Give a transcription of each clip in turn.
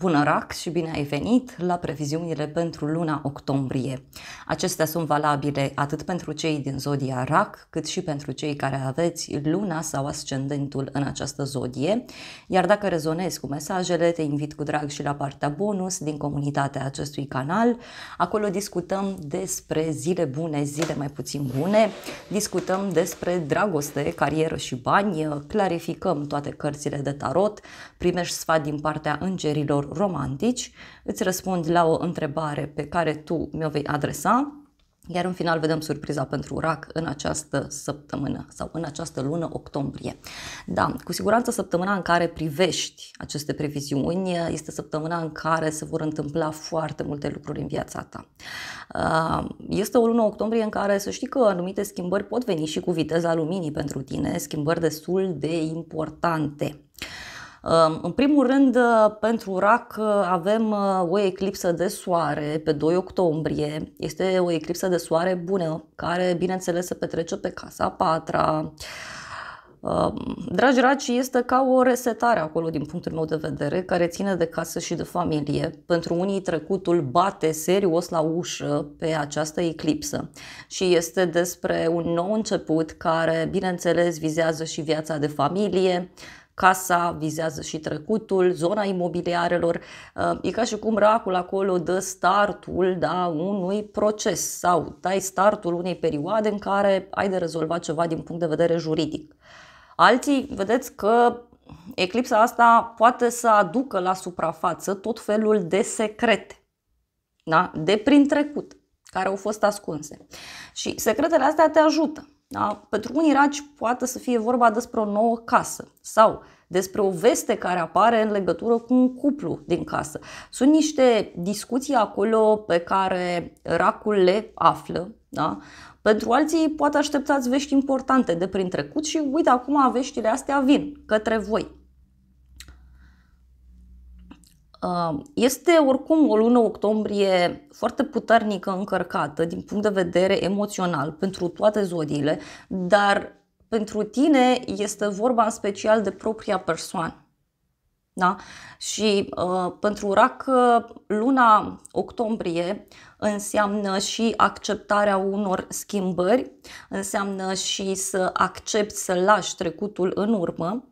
Bună, RAC, și bine ai venit la previziunile pentru luna octombrie. Acestea sunt valabile atât pentru cei din zodia RAC, cât și pentru cei care aveți luna sau ascendentul în această zodie. Iar dacă rezonezi cu mesajele, te invit cu drag și la partea bonus din comunitatea acestui canal. Acolo discutăm despre zile bune, zile mai puțin bune, discutăm despre dragoste, carieră și bani, clarificăm toate cărțile de tarot, primești sfat din partea îngerilor oamenilor romantici, îți răspund la o întrebare pe care tu mi-o vei adresa, iar în final vedem surpriza pentru RAC în această săptămână sau în această lună octombrie. Da, cu siguranță săptămâna în care privești aceste previziuni este săptămâna în care se vor întâmpla foarte multe lucruri în viața ta. Uh, este o lună octombrie în care să știi că anumite schimbări pot veni și cu viteza luminii pentru tine, schimbări destul de importante. În primul rând, uh, pentru RAC uh, avem uh, o eclipsă de soare pe 2 octombrie. Este o eclipsă de soare bună, care, bineînțeles, se petrece pe Casa Patra. Um, dragi raci, este ca o resetare acolo din punctul meu de vedere, care ține de casă și de familie. Pentru unii trecutul bate serios la ușă pe această eclipsă și este despre un nou început care, bineînțeles, vizează și viața de familie, Casa vizează și trecutul, zona imobiliarelor. Uh, e ca și cum racul acolo dă startul da, unui proces sau dai startul unei perioade în care ai de rezolvat ceva din punct de vedere juridic. Alții, vedeți că eclipsa asta poate să aducă la suprafață tot felul de secrete da? de prin trecut care au fost ascunse. Și secretele astea te ajută da? Pentru unii raci poate să fie vorba despre o nouă casă sau despre o veste care apare în legătură cu un cuplu din casă. Sunt niște discuții acolo pe care racul le află. Da? Pentru alții poate așteptați vești importante de prin trecut și uite acum veștile astea vin către voi. Um, este oricum o lună octombrie foarte puternică, încărcată din punct de vedere emoțional pentru toate zodiile, dar pentru tine este vorba în special de propria persoană. Da? Și uh, pentru rac, uh, luna octombrie înseamnă și acceptarea unor schimbări, înseamnă și să accepti să lași trecutul în urmă.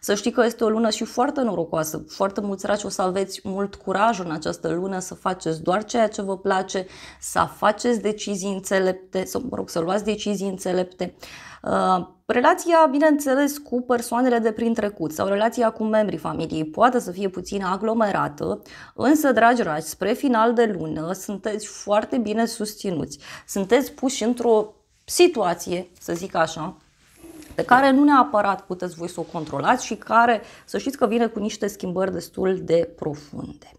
Să știi că este o lună și foarte norocoasă. Foarte mulți raci o să aveți mult curaj în această lună să faceți doar ceea ce vă place, să faceți decizii înțelepte, să, mă rog, să luați decizii înțelepte. Uh, Uh, relația, bineînțeles, cu persoanele de prin trecut sau relația cu membrii familiei poate să fie puțin aglomerată, însă, dragi rași, spre final de lună sunteți foarte bine susținuți. Sunteți puși într-o situație, să zic așa, pe care nu neapărat puteți voi să o controlați și care să știți că vine cu niște schimbări destul de profunde.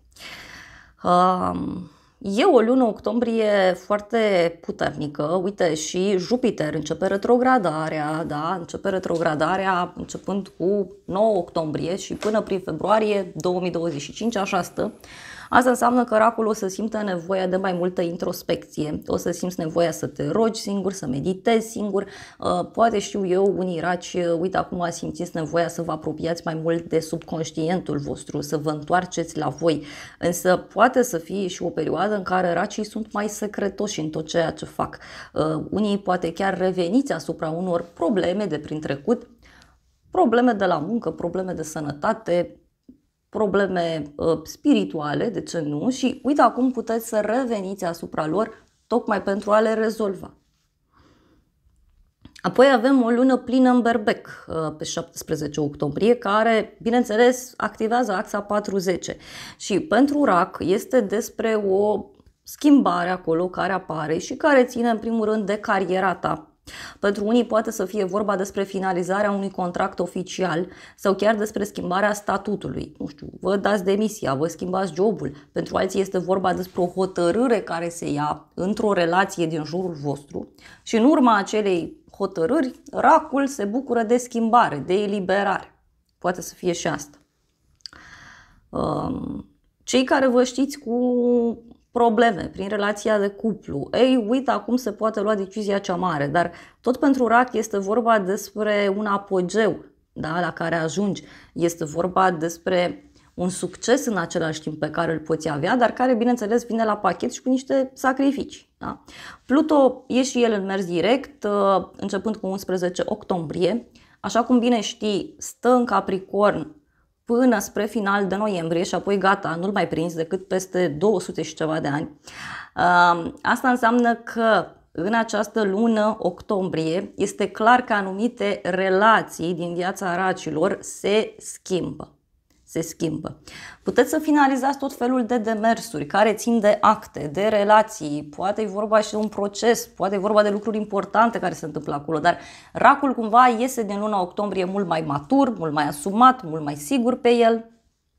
Um, E o lună octombrie foarte puternică, uite și Jupiter începe retrogradarea, da? începe retrogradarea începând cu 9 octombrie și până prin februarie 2025, așa stă. Asta înseamnă că racul o să simtă nevoia de mai multă introspecție, o să simți nevoia să te rogi singur, să meditezi singur, uh, poate știu eu, unii raci, uh, uite acum simțiți nevoia să vă apropiați mai mult de subconștientul vostru, să vă întoarceți la voi, însă poate să fie și o perioadă în care racii sunt mai secretoși în tot ceea ce fac. Uh, unii poate chiar reveniți asupra unor probleme de prin trecut, probleme de la muncă, probleme de sănătate, probleme uh, spirituale, de ce nu, și uite acum puteți să reveniți asupra lor tocmai pentru a le rezolva. Apoi avem o lună plină în berbec uh, pe 17 octombrie, care, bineînțeles, activează axa 40. Și pentru RAC este despre o schimbare acolo care apare și care ține, în primul rând, de cariera ta pentru unii poate să fie vorba despre finalizarea unui contract oficial sau chiar despre schimbarea statutului. Nu știu, vă dați demisia, vă schimbați jobul. Pentru alții este vorba despre o hotărâre care se ia într-o relație din jurul vostru și în urma acelei hotărâri, racul se bucură de schimbare, de eliberare. Poate să fie și asta. Cei care vă știți cu probleme prin relația de cuplu. Ei, uite, acum se poate lua decizia cea mare, dar tot pentru rac este vorba despre un apogeu da, la care ajungi. Este vorba despre un succes în același timp pe care îl poți avea, dar care, bineînțeles, vine la pachet și cu niște sacrificii. Da? Pluto e și el în mers direct, uh, începând cu 11 octombrie. Așa cum bine știi, stă în Capricorn până spre final de noiembrie și apoi gata, nu-l mai prins decât peste 200 și ceva de ani. Asta înseamnă că în această lună octombrie este clar că anumite relații din viața racilor se schimbă se schimbă. Puteți să finalizați tot felul de demersuri care țin de acte, de relații, poate e vorba și de un proces, poate e vorba de lucruri importante care se întâmplă acolo, dar racul cumva iese din luna octombrie mult mai matur, mult mai asumat, mult mai sigur pe el.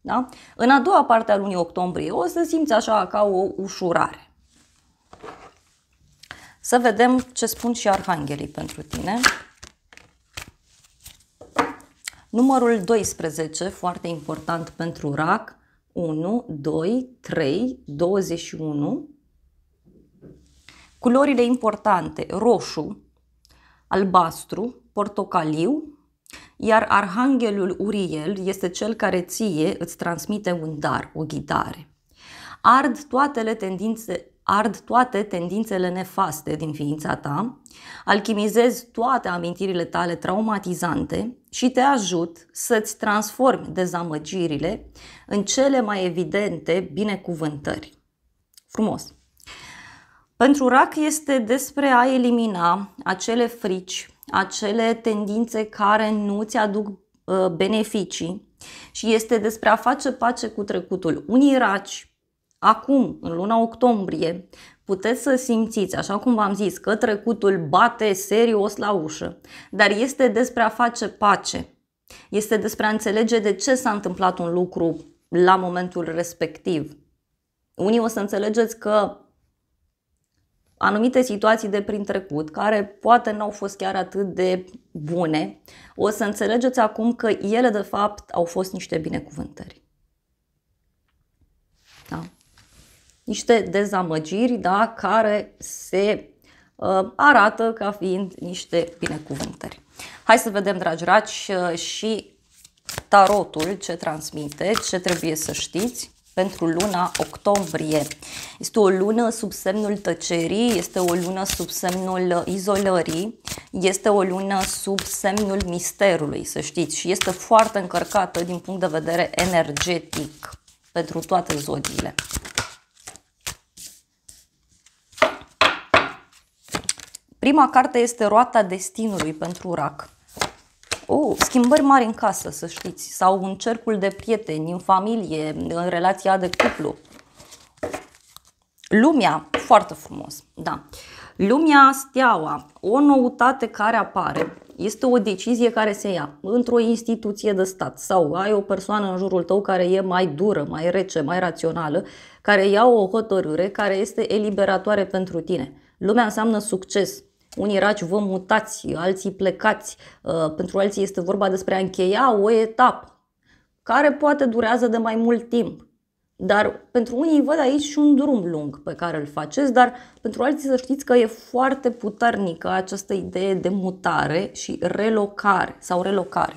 Da? În a doua parte a lunii octombrie o să simți așa ca o ușurare. Să vedem ce spun și arhanghelii pentru tine. Numărul 12, foarte important pentru rac, 1, 2, 3, 21. Culorile importante, roșu, albastru, portocaliu, iar arhanghelul Uriel este cel care ție îți transmite un dar, o ghidare. Ard toatele tendințe ard toate tendințele nefaste din ființa ta, alchimizezi toate amintirile tale traumatizante și te ajut să-ți transformi dezamăgirile în cele mai evidente binecuvântări. Frumos! Pentru RAC este despre a elimina acele frici, acele tendințe care nu ți aduc uh, beneficii și este despre a face pace cu trecutul. Unii raci acum, în luna octombrie, puteți să simțiți, așa cum v-am zis, că trecutul bate serios la ușă, dar este despre a face pace. Este despre a înțelege de ce s-a întâmplat un lucru la momentul respectiv. Unii o să înțelegeți că anumite situații de prin trecut, care poate n-au fost chiar atât de bune, o să înțelegeți acum că ele, de fapt, au fost niște binecuvântări. Da niște dezamăgiri da, care se uh, arată ca fiind niște binecuvântări. Hai să vedem, dragi raci, uh, și tarotul ce transmite, ce trebuie să știți pentru luna octombrie. Este o lună sub semnul tăcerii, este o lună sub semnul izolării, este o lună sub semnul misterului, să știți, și este foarte încărcată din punct de vedere energetic pentru toate zodiile. Prima carte este Roata destinului pentru rac. Oh, schimbări mari în casă, să știți, sau un cercul de prieteni, în familie, în relația de cuplu. Lumea, foarte frumos, da. Lumea, steaua, o noutate care apare, este o decizie care se ia într-o instituție de stat sau ai o persoană în jurul tău care e mai dură, mai rece, mai rațională, care ia o hotărâre care este eliberatoare pentru tine. Lumea înseamnă succes, unii raci vă mutați, alții plecați, uh, pentru alții este vorba despre a încheia o etapă care poate durează de mai mult timp. Dar pentru unii văd aici și un drum lung pe care îl faceți, dar pentru alții să știți că e foarte puternică această idee de mutare și relocare sau relocare.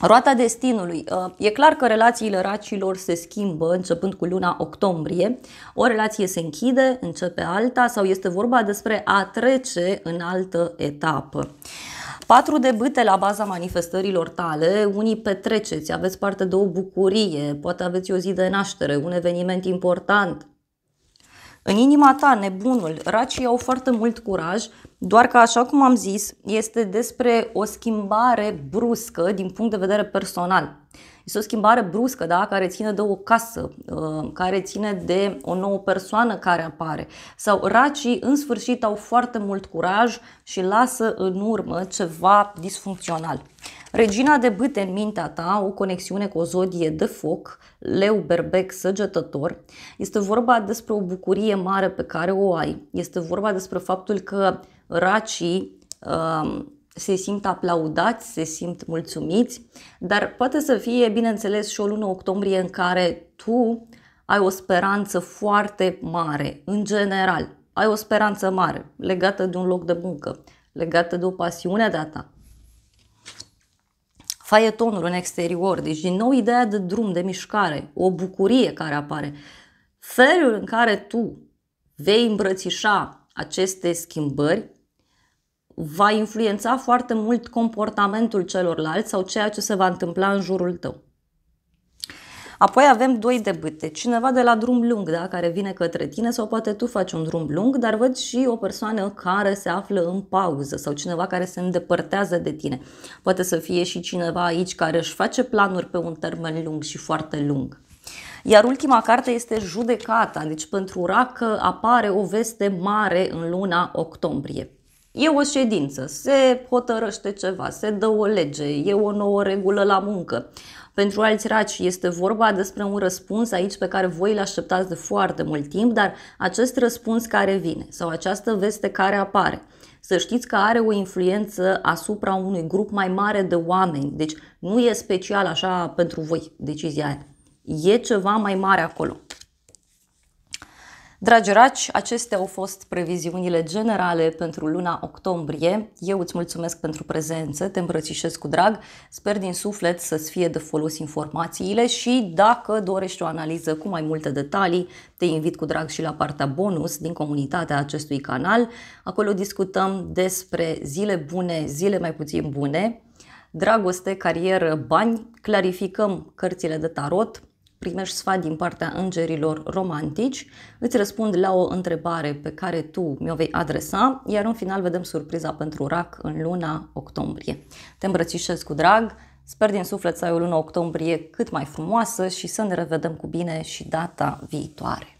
Roata destinului. Uh, e clar că relațiile racilor se schimbă începând cu luna octombrie. O relație se închide, începe alta sau este vorba despre a trece în altă etapă. Patru de bâte la baza manifestărilor tale, unii petreceți, aveți parte de o bucurie, poate aveți o zi de naștere, un eveniment important, în inima ta, nebunul, racii au foarte mult curaj, doar că, așa cum am zis, este despre o schimbare bruscă din punct de vedere personal. Este o schimbare bruscă, da? care ține de o casă, uh, care ține de o nouă persoană care apare. Sau racii, în sfârșit, au foarte mult curaj și lasă în urmă ceva disfuncțional. Regina de bâte în mintea ta, o conexiune cu o zodie de foc, leu, berbec, săgetător. Este vorba despre o bucurie mare pe care o ai. Este vorba despre faptul că racii um, se simt aplaudați, se simt mulțumiți, dar poate să fie, bineînțeles, și o lună octombrie în care tu ai o speranță foarte mare, în general. Ai o speranță mare legată de un loc de muncă, legată de o pasiune de-a ta, faietonul în exterior, deci din nou ideea de drum, de mișcare, o bucurie care apare. Felul în care tu vei îmbrățișa aceste schimbări va influența foarte mult comportamentul celorlalți sau ceea ce se va întâmpla în jurul tău. Apoi avem doi debute. cineva de la drum lung, da, care vine către tine sau poate tu faci un drum lung, dar văd și o persoană care se află în pauză sau cineva care se îndepărtează de tine. Poate să fie și cineva aici care își face planuri pe un termen lung și foarte lung. Iar ultima carte este Judecata, deci pentru Racă apare o veste mare în luna octombrie. E o ședință, se hotărăște ceva, se dă o lege, e o nouă regulă la muncă. Pentru alți raci este vorba despre un răspuns aici pe care voi îl așteptați de foarte mult timp, dar acest răspuns care vine sau această veste care apare, să știți că are o influență asupra unui grup mai mare de oameni, deci nu e special așa pentru voi decizia aia. E ceva mai mare acolo. Dragi raci, acestea au fost previziunile generale pentru luna octombrie. Eu îți mulțumesc pentru prezență, te îmbrățișez cu drag, sper din suflet să-ți fie de folos informațiile și dacă dorești o analiză cu mai multe detalii, te invit cu drag și la partea bonus din comunitatea acestui canal. Acolo discutăm despre zile bune, zile mai puțin bune, dragoste, carieră, bani, clarificăm cărțile de tarot, primești sfat din partea îngerilor romantici, îți răspund la o întrebare pe care tu mi-o vei adresa, iar în final vedem surpriza pentru RAC în luna octombrie. Te îmbrățișez cu drag, sper din suflet să ai o lună octombrie cât mai frumoasă și să ne revedem cu bine și data viitoare.